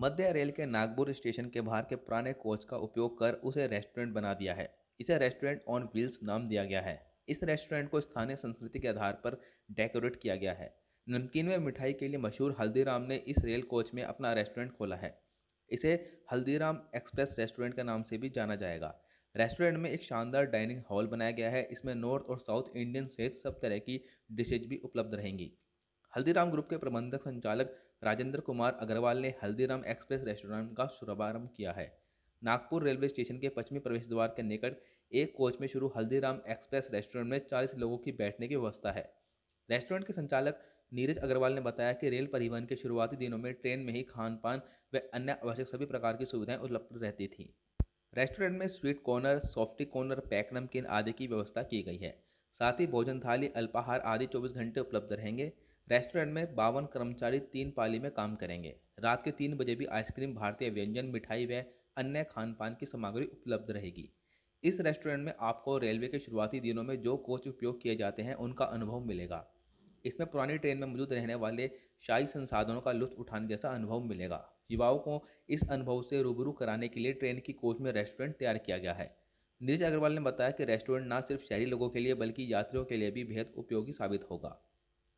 मध्य rail के Nagpur station के बाहर के पुराने कोच का उपयोग कर उसे रेस्टोरेंट बना दिया है इसे रेस्टोरेंट ऑन व्हील्स नाम दिया गया है इस रेस्टोरेंट को स्थानीय संस्कृति के आधार पर डेकोरेट किया गया है नमकीन में मिठाई के लिए मशहूर हल्दीराम ने इस रेल कोच में अपना रेस्टोरेंट खोला है इसे हल्दीराम एक्सप्रेस रेस्टोरेंट के नाम से भी जाना जाएगा रेस्टोरेंट में एक शानदार डाइनिंग हॉल बनाया गया है इसमें नॉर्थ और साउथ इंडियन सहित सब तरह की डिशेज भी उपलब्ध रहेंगी हल्दीराम ग्रुप के प्रबंधक संचालक राजेंद्र कुमार अग्रवाल ने हल्दीराम एक्सप्रेस रेस्टोरेंट का शुभारंभ किया है नागपुर रेलवे स्टेशन के पश्चिमी प्रवेश द्वार के निकट एक कोच में शुरू हल्दीराम एक्सप्रेस रेस्टोरेंट में 40 लोगों की बैठने की व्यवस्था है रेस्टोरेंट के संचालक नीरज अग्रवाल ने बताया कि रेल परिवहन के शुरुआती दिनों में ट्रेन में ही खान पान व अन्य आवश्यक सभी प्रकार की सुविधाएं उपलब्ध रहती थीं रेस्टोरेंट में sweet corner softy corner pack नमकीन आदि की व्यवस्था की गई है साथ ही भोजन थाली अल्पाहार आदि 24 घंटे उपलब्ध रहेंगे रेस्टोरेंट में बावन कर्मचारी तीन पाली में काम करेंगे रात के तीन बजे भी आइसक्रीम भारतीय व्यंजन मिठाई व अन्य खान पान की सामग्री उपलब्ध रहेगी इस रेस्टोरेंट में आपको रेलवे के शुरुआती दिनों में जो कोच उपयोग किए जाते हैं उनका अनुभव मिलेगा इसमें पुरानी ट्रेन में मौजूद रहने वाले शाही संसाधनों का लुत्फ उठाने जैसा अनुभव मिलेगा युवाओं को इस अनुभव से रूबरू कराने के लिए ट्रेन की कोच में रेस्टोरेंट तैयार किया गया है नीरज अग्रवाल ने बताया कि रेस्टोरेंट न सिर्फ शहरी लोगों के लिए बल्कि यात्रियों के लिए भी बेहद उपयोगी साबित होगा